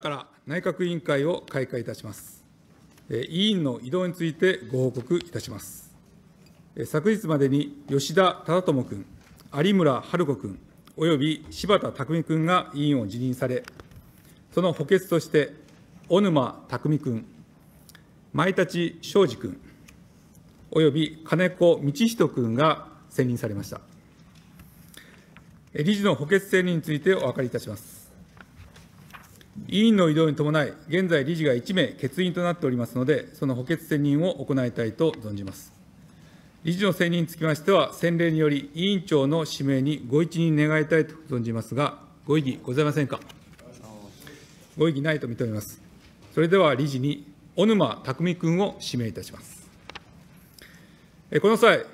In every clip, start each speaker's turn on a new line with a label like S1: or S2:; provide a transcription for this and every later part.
S1: から内閣委員会を開会いたします。委員の異動についてご報告いたします。昨日までに吉田忠智君、有村治子君、および柴田匠君が委員を辞任され、その補欠として、小沼匠君、前立昌司君、および金子道人君が選任されました。理事の補欠選任についてお分かりいたします。委員の移動に伴い、現在理事が1名欠員となっておりますので、その補欠選任を行いたいと存じます。理事の選任につきましては、先例により、委員長の指名にご一任願いたいと存じますが、ご異議ございませんか。ご異議ないと認めます。それでは理事に、小沼匠君を指名いたします。この際、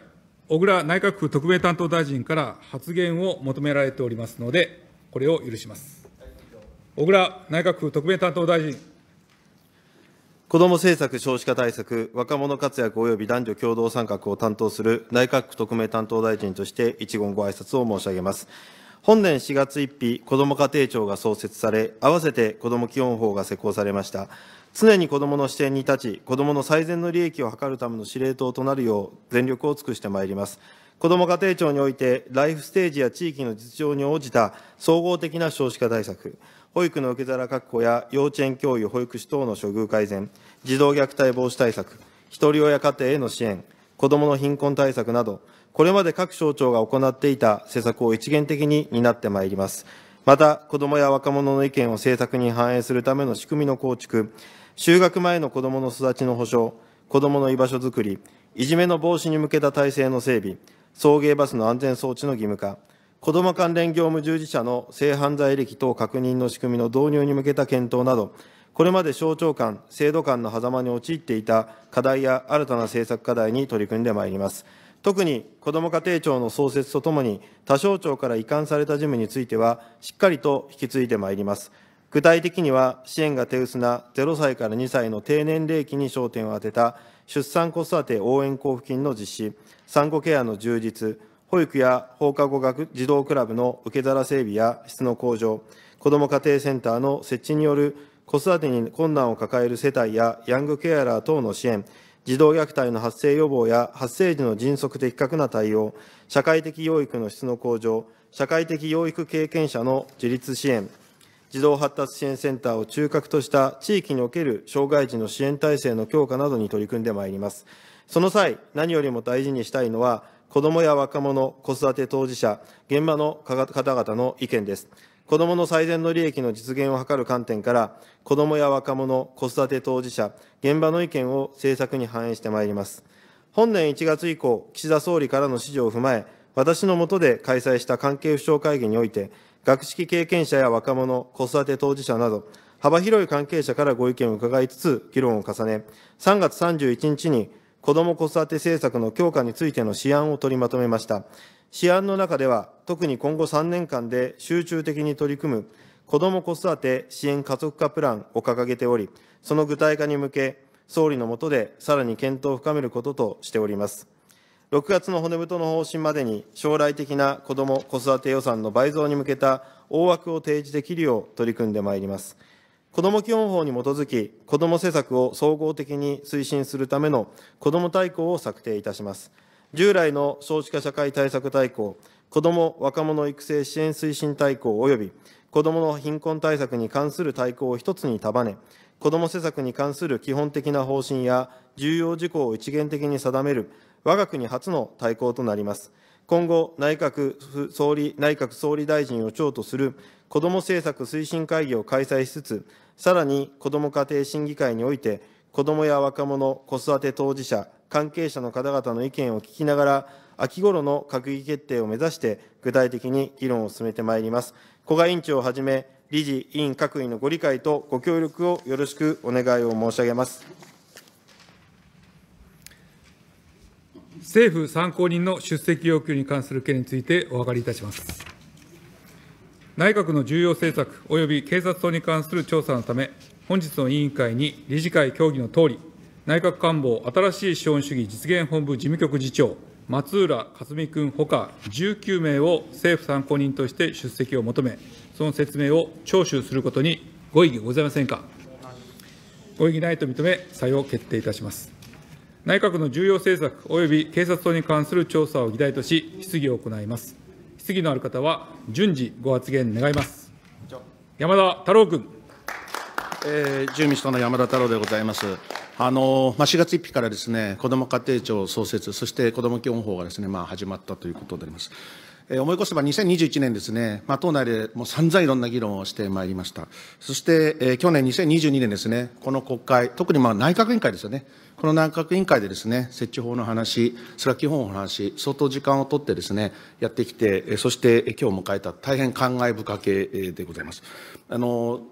S1: 小倉内閣府特命担当大臣から発言を求められておりますので、これを許します。
S2: 小倉内閣
S1: 府特命担当大臣。
S2: 子ども政策少子化対策、若者活躍及び男女共同参画を担当する内閣府特命担当大臣として、一言ご挨拶を申し上げます。本年4月1日、こども家庭庁が創設され、合わせてこども基本法が施行されました。常に子どもの視点に立ち、子どもの最善の利益を図るための司令塔となるよう、全力を尽くしてまいります。子ども家庭庁において、ライフステージや地域の実情に応じた総合的な少子化対策、保育の受け皿確保や幼稚園教諭、保育士等の処遇改善、児童虐待防止対策、ひとり親家庭への支援、子どもの貧困対策など、これまで各省庁が行っていた施策を一元的に担ってまいります。また、子どもや若者の意見を政策に反映するための仕組みの構築、就学前の子どもの育ちの保障、子どもの居場所づくり、いじめの防止に向けた体制の整備、送迎バスの安全装置の義務化、子ども関連業務従事者の性犯罪歴等確認の仕組みの導入に向けた検討など、これまで省庁間、制度間の狭間に陥っていた課題や新たな政策課題に取り組んでまいります。特に子ども家庭庁の創設とともに、他省庁から移管された事務については、しっかりと引き継いでまいります。具体的には、支援が手薄な0歳から2歳の低年齢期に焦点を当てた、出産子育て応援交付金の実施、産後ケアの充実、保育や放課後学児童クラブの受け皿整備や質の向上、子ども家庭センターの設置による子育てに困難を抱える世帯やヤングケアラー等の支援、児童虐待の発生予防や発生時の迅速的確な対応、社会的養育の質の向上、社会的養育経験者の自立支援、児童発達支援センターを中核とした地域における障害児の支援体制の強化などに取り組んでまいります。その際、何よりも大事にしたいのは、子どもや若者、子育て当事者、現場の方々の意見です。子どもの最善の利益の実現を図る観点から、子どもや若者、子育て当事者、現場の意見を政策に反映してまいります。本年1月以降、岸田総理からの指示を踏まえ、私の下で開催した関係府省会議において、学識経験者や若者、子育て当事者など、幅広い関係者からご意見を伺いつつ、議論を重ね、3月31日に、子ども子育て政策の強化についての試案を取りまとめました。試案の中では、特に今後3年間で集中的に取り組む子ども子育て支援加速化プランを掲げており、その具体化に向け、総理の下でさらに検討を深めることとしております。6月の骨太の方針までに、将来的な子ども・子育て予算の倍増に向けた大枠を提示できるよう取り組んでまいります。子ども基本法に基づき、子ども施策を総合的に推進するための子ども大綱を策定いたします。従来の少子化社会対策大綱、子ども・若者育成支援推進大綱及び子どもの貧困対策に関する大綱を一つに束ね、子ども施策に関する基本的な方針や重要事項を一元的に定める、我が国初の大綱となります。今後、内閣総理内閣総理大臣を長とする子ども政策推進会議を開催しつつ、さらに子ども家庭審議会において、子どもや若者、子育て当事者、関係者の方々の意見を聞きながら、秋ごろの閣議決定を目指して、具体的に議論を進めてまいります。古賀委員長をはじめ、理事、委員各位のご理解とご協力をよろしくお願いを申し上げます。
S1: 政府参考人の出席要求に関する件についてお分かりいたします。内閣の重要政策及び警察等に関する調査のため、本日の委員会に理事会協議のとおり、内閣官房新しい資本主義実現本部事務局次長、松浦克美君ほか19名を政府参考人として出席を求め、その説明を聴取することにご異議ございませんか。ご異議ないと認め、採用決定いたします。内閣の重要政策及び警察等に関する調査を議題とし、質疑を行います。質疑のある方は順次ご発言願います。
S3: 山田太郎君。えー、住民主党の山田太郎でございます。あのまあ、4月1日からです、ね、子ども家庭庁創設、そして子ども基本法がですねまあ、始まったということであります。思い起こせば2021年ですね、まあ、党内でもう散々いろんな議論をしてまいりました。そして、えー、去年2022年ですね、この国会、特にまあ内閣委員会ですよね、この内閣委員会でですね、設置法の話、それは基本の話、相当時間を取ってですね、やってきて、そして今日迎えた大変感慨深けでございます。あの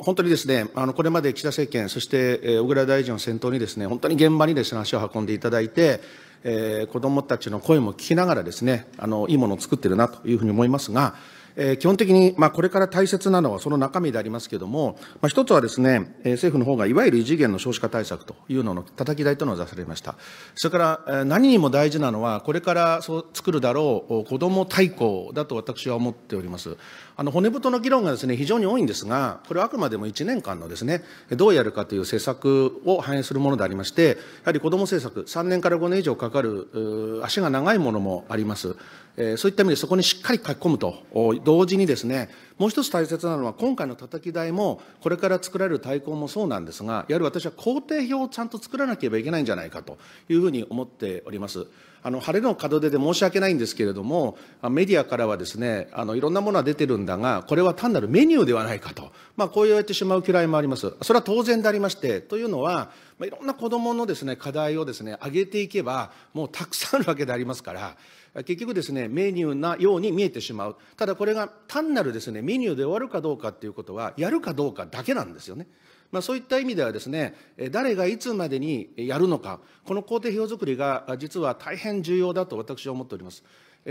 S3: 本当にですね、あのこれまで岸田政権、そして小倉大臣を先頭にですね、本当に現場にですね、足を運んでいただいて、えー、子どもたちの声も聞きながらですね、あの、いいものを作ってるなというふうに思いますが、えー、基本的に、まあ、これから大切なのはその中身でありますけれども、まあ、一つはですね、えー、政府の方がいわゆる異次元の少子化対策というのの叩き台というのを出されました。それから、えー、何にも大事なのは、これからそう作るだろう子ども大綱だと私は思っております。あの骨太の議論がですね、非常に多いんですが、これはあくまでも1年間のですね、どうやるかという政策を反映するものでありまして、やはり子ども政策、3年から5年以上かかる、足が長いものもあります。えー、そういった意味でそこにしっかり書き込むと、同時にですね、もう一つ大切なのは、今回のたたき台も、これから作られる大綱もそうなんですが、やはり私は工程表をちゃんと作らなければいけないんじゃないかというふうに思っております。あの晴れの門出で申し訳ないんですけれども、メディアからはですね、あのいろんなものは出てるんだが、これは単なるメニューではないかと、まあ、こう言われてしまう嫌いもあります。それは当然でありまして、というのは、まあ、いろんな子どものですね、課題をですね、上げていけば、もうたくさんあるわけでありますから、結局ですね、メニューなように見えてしまう。ただこれが単なるですね、メニューで終わるかどうかということは、やるかどうかだけなんですよね。まあ、そういった意味ではですね、誰がいつまでにやるのか、この工程表作りが実は大変重要だと私は思っております。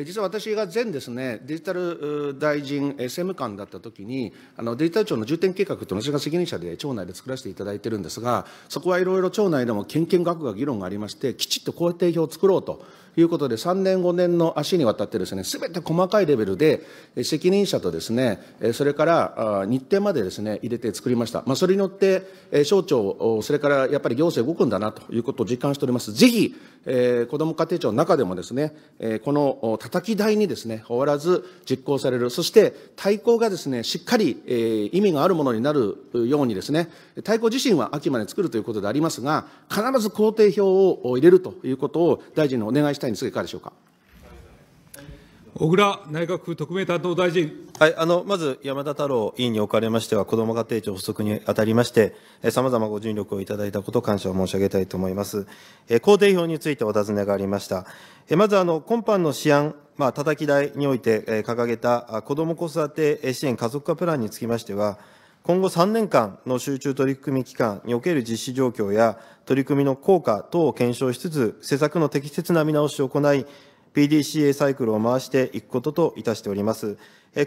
S3: 実は私が前ですね、デジタル大臣政務官だったときに、あのデジタル庁の重点計画というのを私が責任者で庁内で作らせていただいてるんですが、そこはいろいろ庁内でも県見学がが議論がありまして、きちっと工程表を作ろうということで、3年、5年の足にわたってですね、すべて細かいレベルで、責任者とですね、それから日程までですね、入れて作りました。まあ、それによって、省庁、それからやっぱり行政動くんだなということを実感しております。ぜひ、え子ども家庭庁の中でもですね、えこのたたき台にですね、終わらず実行される、そして対抗がですね、しっかり、え意味があるものになるようにですね、対抗自身は秋まで作るということでありますが、必ず工程表を入れるということを大臣にお願いしたたいんですが、いかがでしょうか。
S2: 小倉内閣府特命担当大臣。はい、あの、まず山田太郎委員におかれましては、子ども家庭庁補足にあたりまして、さまざまご尽力をいただいたこと感謝を申し上げたいと思います。え工程表についてお尋ねがありました。えまず、あの、今般の試案、まあ、たたき台において掲げた、子ども子育て支援加速化プランにつきましては、今後3年間の集中取り組み期間における実施状況や取り組みの効果等を検証しつつ、施策の適切な見直しを行い、PDCA サイクルを回していくことといたしております。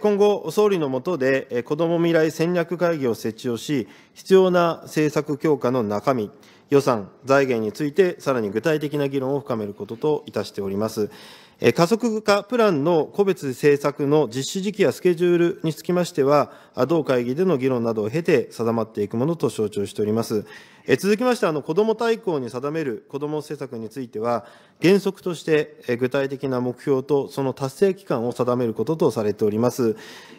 S2: 今後、総理の下で、子ども未来戦略会議を設置をし、必要な政策強化の中身、予算、財源について、さらに具体的な議論を深めることといたしております。加速化プランの個別政策の実施時期やスケジュールにつきましては、同会議での議論などを経て定まっていくものと承知をしております。続きまして、あの、子ども大綱に定める子ども政策については、原則として具体的な目標とその達成期間を定めることとされております。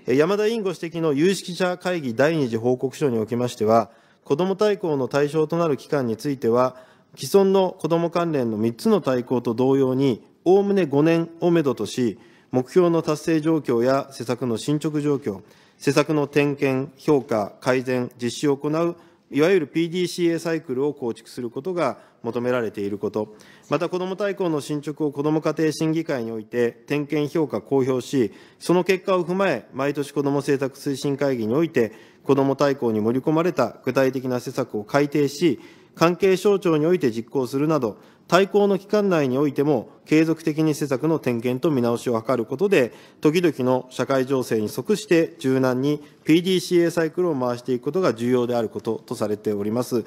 S2: 山田委員ご指摘の有識者会議第2次報告書におきましては、子ども大綱の対象となる期間については、既存の子ども関連の3つの大綱と同様に、おおむね5年をめどとし、目標の達成状況や施策の進捗状況、施策の点検、評価、改善、実施を行う、いわゆる PDCA サイクルを構築することが求められていること、また子ども大綱の進捗をこども家庭審議会において点検評価公表し、その結果を踏まえ、毎年こども政策推進会議において、子ども大綱に盛り込まれた具体的な施策を改定し、関係省庁において実行するなど、対抗の期間内においても、継続的に施策の点検と見直しを図ることで、時々の社会情勢に即して柔軟に PDCA サイクルを回していくことが重要であることとされております。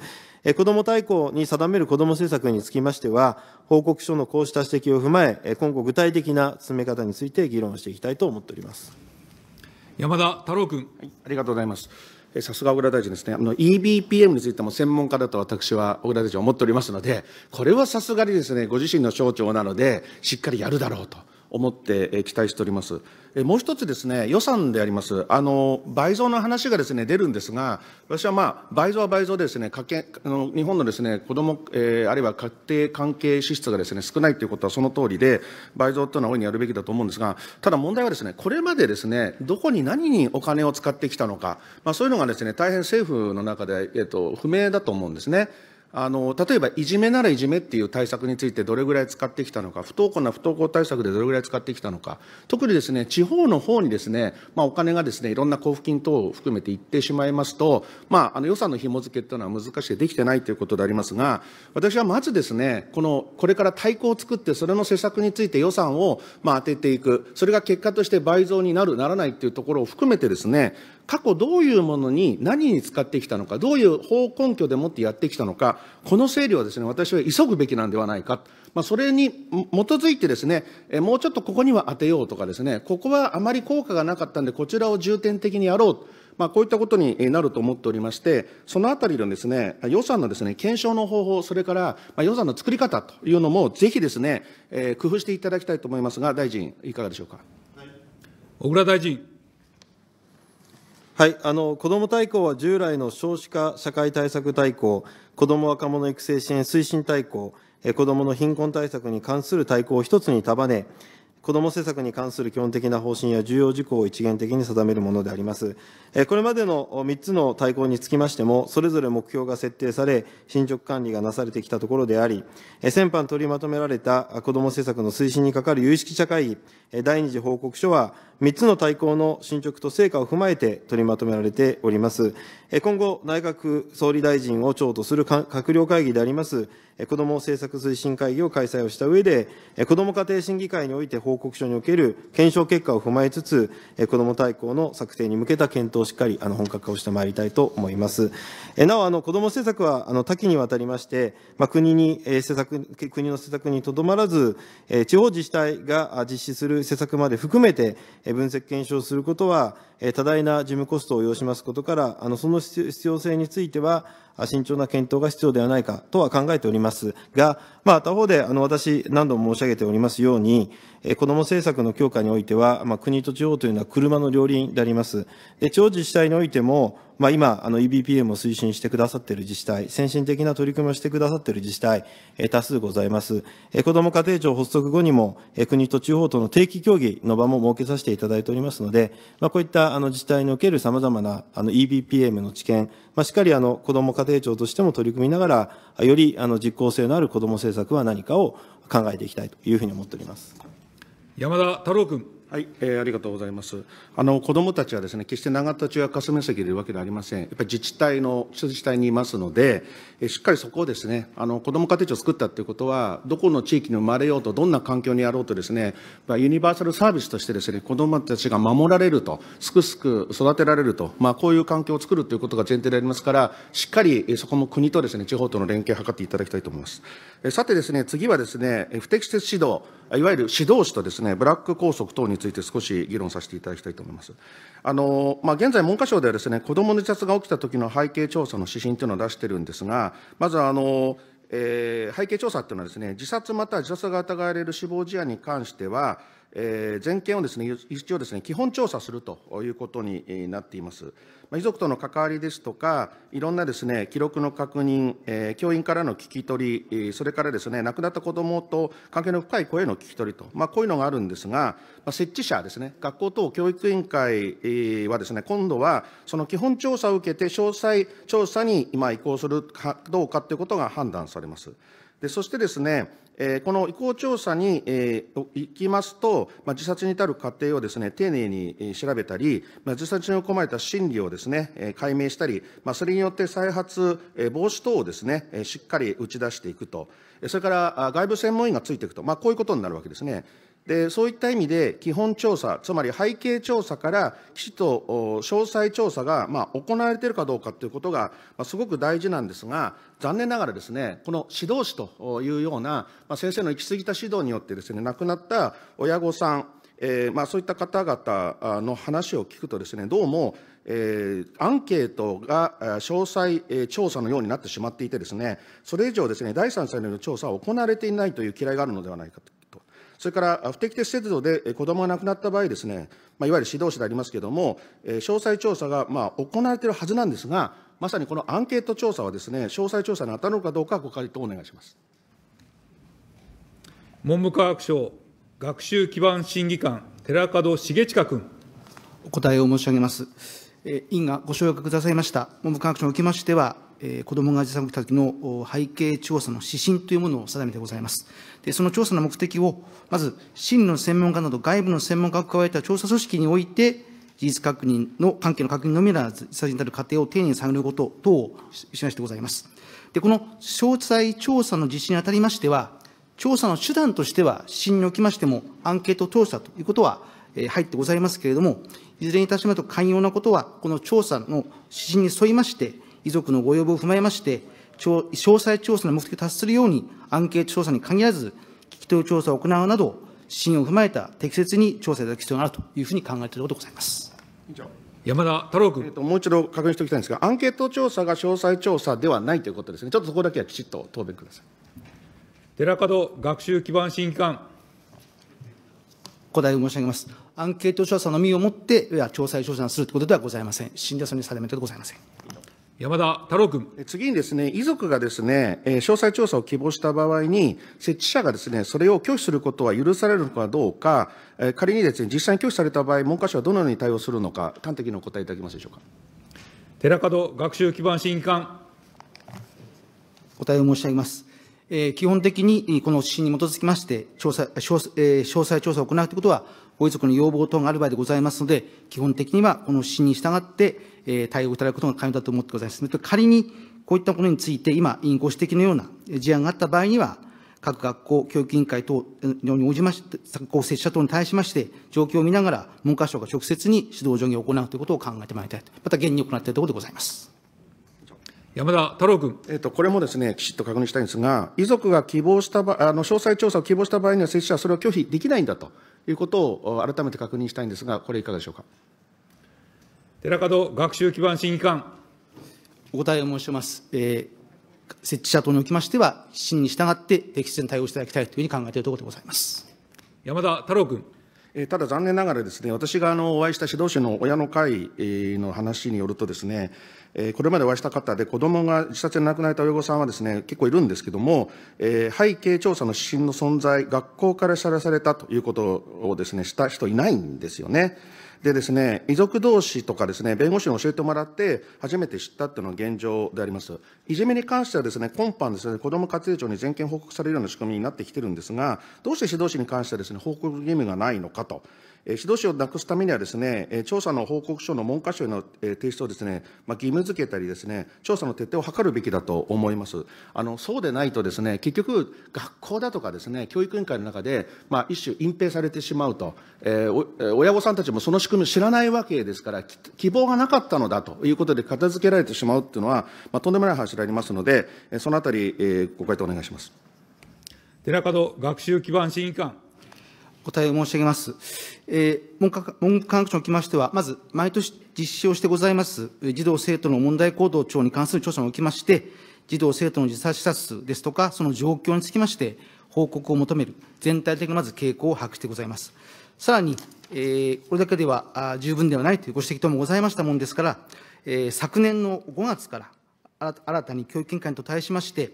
S2: 子ども大綱に定める子ども政策につきましては、報告書のこうした指摘を踏まえ、今後、具体的な進め方について議論していきたいと思っております
S3: 山田太郎君、はい、ありがとうございます。さすが小倉大臣ですね、EBPM についても専門家だと私は小倉大臣思っておりますので、これはさすがにですね、ご自身の省庁なので、しっかりやるだろうと。思って期待しております。もう一つですね、予算であります。あの、倍増の話がですね、出るんですが、私はまあ、倍増は倍増でですね、家計、あの、日本のですね、子供、えー、あるいは家庭関係支出がですね、少ないということはその通りで、倍増というのは大いにやるべきだと思うんですが、ただ問題はですね、これまでですね、どこに何にお金を使ってきたのか、まあ、そういうのがですね、大変政府の中で、えっ、ー、と、不明だと思うんですね。あの例えばいじめならいじめっていう対策についてどれぐらい使ってきたのか不登校な不登校対策でどれぐらい使ってきたのか特にですね地方の方にですね、まあ、お金がですねいろんな交付金等を含めていってしまいますと、まあ、あの予算の紐付けというのは難しくできてないということでありますが私はまずですねこのこれから対抗を作ってそれの施策について予算をまあ当てていくそれが結果として倍増になるならないというところを含めてですね過去どういうものに何に使ってきたのか、どういう法根拠でもってやってきたのか、この整理はですね、私は急ぐべきなんではないか。まあ、それに基づいてですね、もうちょっとここには当てようとかですね、ここはあまり効果がなかったんで、こちらを重点的にやろう。まあ、こういったことになると思っておりまして、そのあたりのですね、予算のですね、検証の方法、それから予算の作り方というのも、ぜひですね、え工夫していただきたいと思いますが、大臣、いかがでしょうか。
S2: 小倉大臣。はい、あの子ども大綱は従来の少子化社会対策大綱、子ども若者育成支援推進大綱、子どもの貧困対策に関する大綱を一つに束ね、子ども政策に関する基本的な方針や重要事項を一元的に定めるものであります。これまでの3つの大綱につきましても、それぞれ目標が設定され、進捗管理がなされてきたところであり、先般取りまとめられた子ども政策の推進に係る有識者会議、第二次報告書は、3つの大綱の進捗と成果を踏まえて取りまとめられております。今後、内閣総理大臣を長とする閣僚会議であります、子ども政策推進会議を開催をした上で、子ども家庭審議会において報告書における検証結果を踏まえつつ、子ども大綱の策定に向けた検討をしっかりあの本格化をしてまいりたいと思います。なお、あの子ども政策はあの多岐にわたりまして、まあ、国に政策、国の施策にとどまらず、地方自治体が実施する施策まで含めて分析検証することは、多大な事務コストを要しますことから、あのその必要性については、慎重な検討が必要ではないかとは考えておりますが、まあ、他方で、あの、私、何度も申し上げておりますように、子ども政策の強化においては、まあ、国と地方というのは車の両輪であります。で地方自治体においても、まあ、今、EBPM を推進してくださっている自治体、先進的な取り組みをしてくださっている自治体、え多数ございます。え子ども家庭庁発足後にも、え国と地方との定期協議の場も設けさせていただいておりますので、まあ、こういったあの自治体におけるさまざまなあの EBPM の知見、まあ、しっかりあの子ども家庭庁としても取り組みながら、よりあの実効性のある子ども政策は何かを考えていきたいというふうに思っております。
S3: 山田太郎君。はい、えー、ありがとうございます。あの子どもたちはですね、決して永田町や霞関でいるわけではありません。やっぱり自治体の自治体にいますので、えー、しっかりそこをですね、あの子ども家庭庁を作ったということは、どこの地域に生まれようとどんな環境にあろうとですね、まあ、ユニバーサルサービスとしてですね、子どもたちが守られると、すくすく育てられると、まあこういう環境を作るということが前提でありますから、しっかりそこも国とですね、地方との連携を図っていただきたいと思います。えー、さてですね、次はですね、不適切指導、いわゆる指導士とですね、ブラック拘束等について少し議論させていただきたいと思います。あのまあ、現在、文科省ではです、ね、子どもの自殺が起きた時の背景調査の指針というのを出してるんですが、まずあの、えー、背景調査というのはです、ね、自殺または自殺が疑われる死亡事案に関しては、全件をですね、一応ですね、基本調査するということになっています。遺族との関わりですとか、いろんなですね、記録の確認、教員からの聞き取り、それからですね、亡くなった子どもと関係の深い声の聞き取りと、まあ、こういうのがあるんですが、設置者ですね、学校等教育委員会はですね、今度はその基本調査を受けて、詳細調査に今移行するかどうかということが判断されます。でそしてですね、この意向調査に行きますと、自殺に至る過程をですね、丁寧に調べたり、自殺に込まれた心理をですね、解明したり、それによって再発防止等をですね、しっかり打ち出していくと、それから外部専門員がついていくと、こういうことになるわけですね。でそういった意味で、基本調査、つまり背景調査から、きちっと詳細調査がまあ行われているかどうかということが、すごく大事なんですが、残念ながらですね、この指導士というような、まあ、先生の行き過ぎた指導によってですね、亡くなった親御さん、えーまあ、そういった方々の話を聞くとですね、どうも、えー、アンケートが詳細、え調査のようになってしまっていてですね、それ以上ですね、第三者による調査は行われていないという嫌いがあるのではないかと。それから不適切制度で子どもが亡くなった場合ですね、まあ、いわゆる指導者でありますけれども、詳細調査がまあ行われているはずなんですが、まさにこのアンケート調査はですね、詳細調査に当たるのかどうか、ご回答お願いします。
S1: 文部科学省学習基盤審議官、寺門重親君。
S4: お答えを申し上げます。
S1: 委員がご承諾くださいました文部科学省におきまして
S4: は、子どもが自殺した時の背景調査の指針というものを定めてございます。でその調査の目的を、まず、真の専門家など外部の専門家を加えた調査組織において、事実確認の関係の確認のみならず、自殺に至る過程を丁寧に探ること等を示してございます。で、この詳細調査の実施にあたりましては、調査の手段としては、指針におきましても、アンケート調査ということは入ってございますけれども、いずれにいたしましても、寛容なことは、この調査の指針に沿いまして、遺族のご要望を踏まえまして、詳細調査の目的を達するように、アンケート調査に限らず、聞き取り調査を行うなど、指針を踏まえた適切に調査いただく必要があるというふうに考えている
S3: ことでございます。山田太郎君、えーと、もう一度確認しておきたいんですが、アンケート調査が詳細調査ではないということですね、ちょっとそこだけはきちっと答弁ください寺門学
S1: 習基盤審議官。
S4: お答えを申し上げます。アンケート調査のみをもって、い調査調査するということではございません。信者さんに定めてございません。
S3: 山田太郎君。次にですね、遺族がですね、詳細調査を希望した場合に、設置者がですね、それを拒否することは許されるのかどうか、仮にですね、実際に拒否された場合、文科省はどのように対応するのか、端的にお答えいただけますでしょうか。
S1: 寺門学習基盤審議官。
S4: お答えを申し上げます。えー、基本的にこの指針に基づきまして、調査詳,、え詳細調査を行うということは、ご遺族の要望等がある場合でございますので、基本的にはこの指針に従って、えー、対応いただくことが可能だと思ってございます。仮にこういったものについて、今、委員ご指摘のような事案があった場合には、各学校、教育委員会等に応じまして、学校設置者等に対しまして、状況を見ながら、文科省が直接に指導助言を行うということを考えてまいりたいと、また現に行っているところでございます。
S3: 山田太郎君、えーと、これもですねきちっと確認したいんですが、遺族が希望した場あの詳細調査を希望した場合には、接種者はそれを拒否できないんだということを改めて確認したいんですが、これ、いかがでしょうか。
S1: 寺門学習基盤審議官。
S3: お答えを申
S4: します。えー、設置者等におきましては、指針に従って適切に対応していただきたいというふうに考えているところでございます。
S3: 山田太郎君。ただ残念ながらですね、私がお会いした指導者の親の会の話によるとですね、これまでお会いした方で、子どもが自殺で亡くなった親御さんはですね、結構いるんですけども、背景調査の指針の存在、学校からさらされたということをですね、した人いないんですよね。でですね、遺族同士とかですね、弁護士に教えてもらって、初めて知ったっていうのが現状であります。いじめに関してはですね、今般ですね、子ども家庭庁に全権報告されるような仕組みになってきてるんですが、どうして指導士に関してはですね、報告義務がないのかと。指導士をなくすためにはですね、調査の報告書の文科省への提出をですね、まあ、義務付けたりですね、調査の徹底を図るべきだと思います。あの、そうでないとですね、結局、学校だとかですね、教育委員会の中で、まあ、一種隠蔽されてしまうと、えー、親御さんたちもその仕組み知らないわけですから、希望がなかったのだということで片付けられてしまうっていうのは、まあ、とんでもない話でありますので、そのあたり、えー、ご回答お願いします。
S1: 寺門学習基盤審議官。
S3: 答えを申し上げます。えー、文部科学省
S4: におきましては、まず、毎年実施をしてございます、児童・生徒の問題行動庁に関する調査におきまして、児童・生徒の自殺者数ですとか、その状況につきまして、報告を求める、全体的なまず傾向を把握してございます。さらに、えー、これだけでは十分ではないというご指摘等もございましたものですから、えー、昨年の5月から新たに教育委員会と対しまして、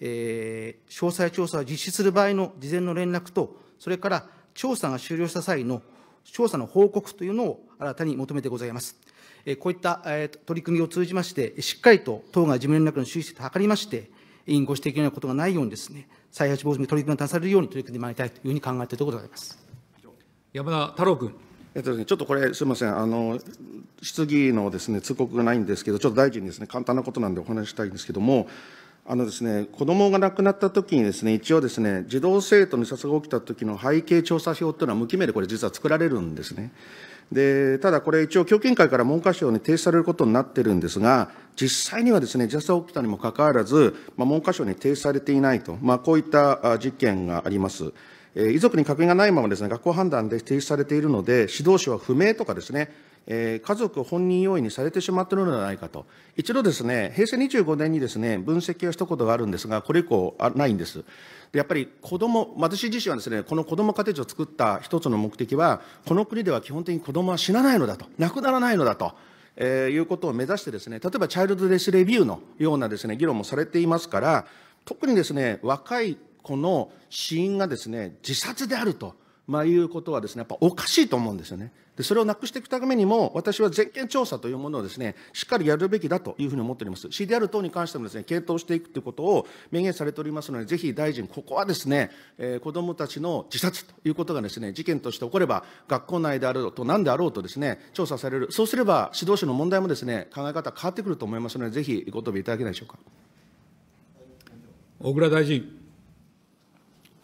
S4: えー、詳細調査を実施する場合の事前の連絡と、それから調査が終了した際の調査の報告というのを新たに求めてございます。こういった取り組みを通じまして、しっかりと当該事務連絡の収支を図りまして、委員ご指摘のようなことがないようにですね、再発防止に取り組みが出されるように取り組んでまいりたいというふうに考えているところでございます。
S3: 山田太郎君。えっとね、ちょっとこれ、すみません、あの質疑のです、ね、通告がないんですけど、ちょっと大臣にです、ね、簡単なことなんでお話したいんですけども、あのですね、子どもが亡くなったときにです、ね、一応です、ね、児童・生徒の自殺が起きた時の背景調査票というのは、無記名でこれ、実は作られるんですね。でただ、これ、一応、教研会から文科省に提出されることになってるんですが、実際にはです、ね、自殺が起きたにもかかわらず、まあ、文科省に提出されていないと、まあ、こういった実験があります。えー、遺族に確認がないままです、ね、学校判断で提出されているので、指導者は不明とかですね、えー、家族本人要因にされてしまっているのではないかと、一度ですね、平成25年にですね、分析をしたことがあるんですが、これ以降あ、ないんです。でやっぱり子ども、私自身はですね、この子ども家庭庁を作った一つの目的は、この国では基本的に子どもは死なないのだと、亡くならないのだと。えー、いうことを目指してですね、例えばチャイルドレスレビューのようなですね、議論もされていますから、特にですね、若い子の死因がですね、自殺であるとまあ、いうことはですね、やっぱおかしいと思うんですよね。で、それをなくしていくためにも、私は全権調査というものをですね、しっかりやるべきだというふうに思っております。CDR 等に関してもですね、検討していくということを明言されておりますので、ぜひ大臣、ここはですね、えー、子どもたちの自殺ということがですね、事件として起これば、学校内であると何であろうとですね、調査される。そうすれば、指導者の問題もですね、考え方変わってくると思いますので、ぜひご答弁いただ
S2: けないでしょうか。小倉大臣。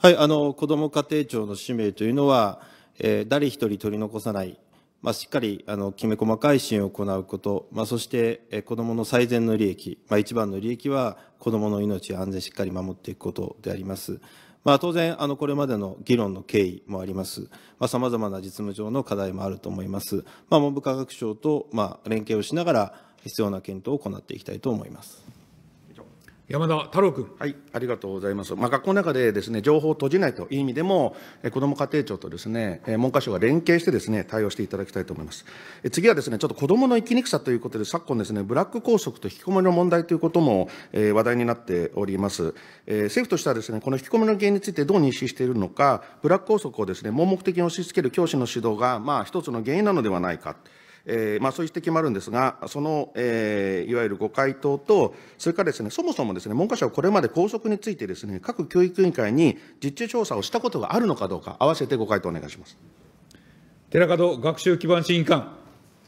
S2: はい、あの子ども家庭庁の使命というのは、えー、誰一人取り残さない、まあ、しっかりあのきめ細かい支援を行うこと、まあ、そして、えー、子どもの最善の利益、まあ、一番の利益は子どもの命安全しっかり守っていくことであります。まあ、当然あのこれまでの議論の経緯もあります。まあ、様々な実務上の課題もあると思います。まあ、文部科学省とまあ連携をしながら必要な検討を行っていきたいと思います。
S3: 山田太郎君、はい、ありがとうございます、まあ、学校の中でです、ね、情報を閉じないという意味でも、子ども家庭庁とです、ね、文科省が連携してです、ね、対応していただきたいと思います。次はです、ね、ちょっと子どもの生きにくさということで、昨今です、ね、ブラック校則と引きこもりの問題ということも、えー、話題になっております。えー、政府としてはです、ね、この引きこもりの原因についてどう認識しているのか、ブラック校則をです、ね、盲目的に押し付ける教師の指導が、まあ、一つの原因なのではないか。えー、まあ、そういう指摘もあるんですが、その、えー、いわゆるご回答と、それからですね、そもそもですね、文科省はこれまで校則についてですね、各教育委員会に実地調査をしたことがあるのかどうか、合わせてご回答お願いします。
S1: 寺門学習基盤審議
S4: 官。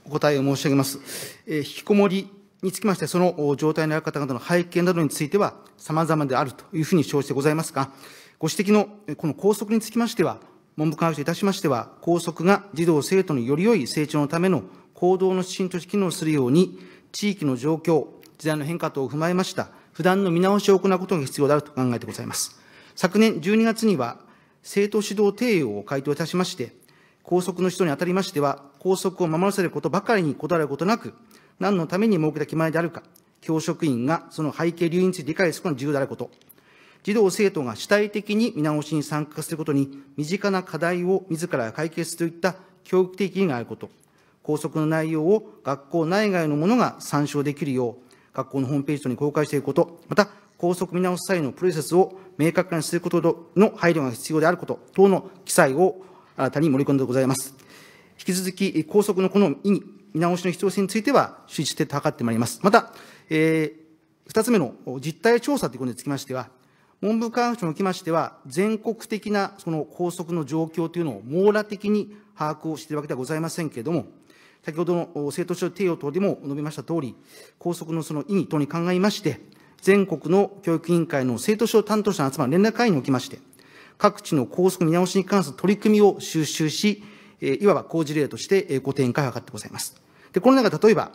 S4: お答えを申し上げます。えー、引きこもりにつきまして、その状態のある方々の背景などについては、さまざまであるというふうに承知でございますが、ご指摘のこの校則につきましては、文部科学省いたしましては、校則が児童・生徒のより良い成長のための行動の指針として機能するように、地域の状況、時代の変化等を踏まえました、普段の見直しを行うことが必要であると考えてございます。昨年12月には、政党指導提要を回答いたしまして、校則の指導にあたりましては、校則を守らせることばかりにこだわることなく、何のために設けた決まりであるか、教職員がその背景、理由について理解することが重要であること、児童・生徒が主体的に見直しに参加することに、身近な課題を自ら解決するといった教育的意義があること、校則の内容を学校内外のものが参照できるよう、学校のホームページ等に公開していくこと、また、校則見直す際のプロセスを明確化にすることの配慮が必要であること等の記載を新たに盛り込んでございます。引き続き、校則のこの意義、見直しの必要性については、周知して図ってまいります。また、えー、つ目の実態調査ということにつきましては、文部科学省におきましては、全国的なその校則の状況というのを網羅的に把握をしているわけではございませんけれども、先ほどの政党所提要等でも述べましたとおり、校則のその意義等に考えまして、全国の教育委員会の生徒書担当者の集まる連絡会におきまして、各地の校則見直しに関する取り組みを収集し、いわば工事例としてご展開を図ってございます。で、この中、例えば、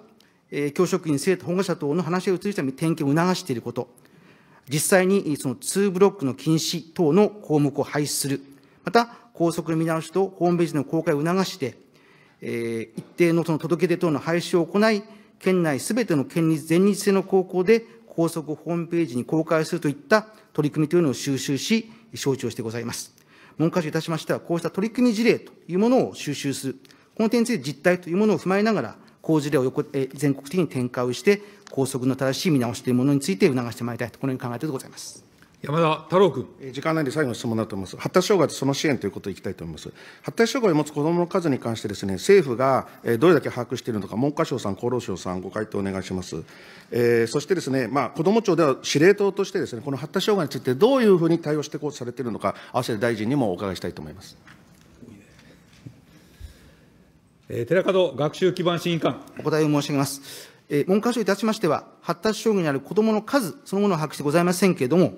S4: 教職員、生徒、保護者等の話し移るをめじた点検を促していること、実際にその2ブロックの禁止等の項目を廃止する、また、校則の見直しとホームページの公開を促して、一定のその届け出等の廃止を行い、県内すべての県立全日制の高校で校則ホームページに公開するといった取り組みというのを収集し、承知をしてございます。文科省いたしましては、こうした取り組み事例というものを収集する、この点について実態というものを踏まえながら、好事例を横全国的に展開をして、校則の正しい見直しというものについて促してまいりたいと、このように考えてございます。
S3: 山田太郎君。時間内で最後の質問だと思います。発達障害とその支援ということでいきたいと思います。発達障害を持つ子どもの数に関してですね、政府がどれだけ把握しているのか、文科省さん、厚労省さん、ご回答お願いします。えー、そしてですね、まあ、子ども庁では司令塔としてですね、この発達障害についてどういうふうに対応してこうされているのか、合わせて大臣にもお伺いしたいと思います。
S1: えー、寺門
S4: 学習基盤審議官。お答えを申し上げます。文科省いたしましては、発達障害にある子どもの数そのものを把握してございませんけれども、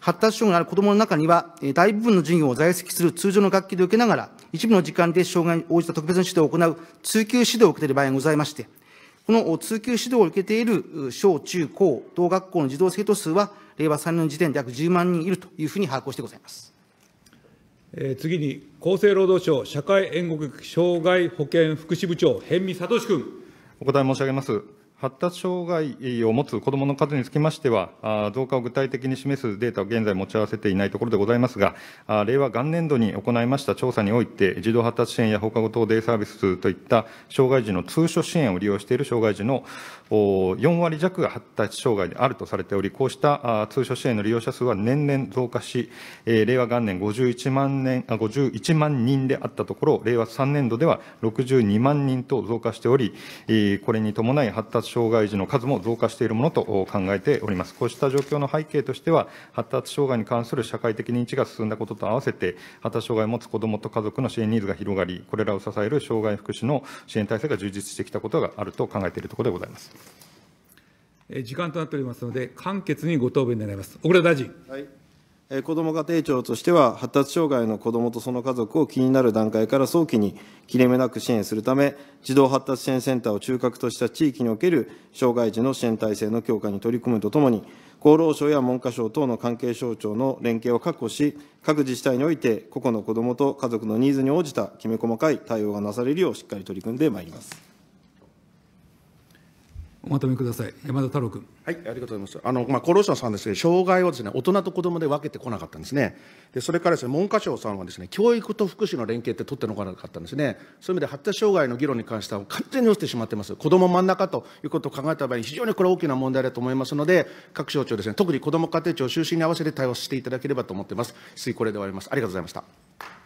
S4: 発達障害のある子どもの中には、大部分の授業を在籍する通常の学級で受けながら、一部の時間で障害に応じた特別な指導を行う通級指導を受けている場合がございまして、この通級指導を受けている小中高同学校の児童生徒数は、令和3年の時点で約10万人いるというふうに把握をしてございます。
S1: 次に、厚生労働省社会援護局障害保険福祉部長、辺見聡君。お答え申し上げます。発達障害を持つ子どもの数につきましては、増加を具体的に示すデータを現在持ち合わせていないところでございますが、令和元年度に行いました調査において、児童発達支援や放課後等デイサービスといった障害児の通所支援を利用している障害児の4割弱が発達障害であるとされており、こうした通所支援の利用者数は年々増加し、令和元年51万年51万人であったところ、令和3年度では62万人と増加しており、これに伴い発達障害児の数も増加しているものと考えております。こうした状況の背景としては、発達障害に関する社会的認知が進んだことと合わせて、発達障害を持つ子どもと家族の支援ニーズが広がり、これらを支える障害福祉の支援体制
S2: が充実してきたことがあると考えているところでございます。
S1: 時間となっておりますので、簡潔にご答弁願います。小倉大
S2: 臣。はい子ども家庭庁としては、発達障害の子どもとその家族を気になる段階から早期に切れ目なく支援するため、児童発達支援センターを中核とした地域における障害児の支援体制の強化に取り組むとともに、厚労省や文科省等の関係省庁の連携を確保し、各自治体において個々の子どもと家族のニーズに応じたきめ細かい対応がなされるようしっかり取り組んでまいります。
S3: おまとめください、山田太郎君。はい、ありがとうございます。あの、まあ、厚労省さんですね、障害をですね、大人と子どもで分けてこなかったんですね。で、それからですね、文科省さんはですね、教育と福祉の連携って取ってのこなかったんですね。そういう意味で発達障害の議論に関しては、完全に落ちてしまっています。子ども真ん中ということを考えた場合に、非常にこれ大きな問題だと思いますので、各省庁ですね、特に子ども家庭庁を中心に合わせて対応していただければと思っています。つこれで終わります。ありがとうございました。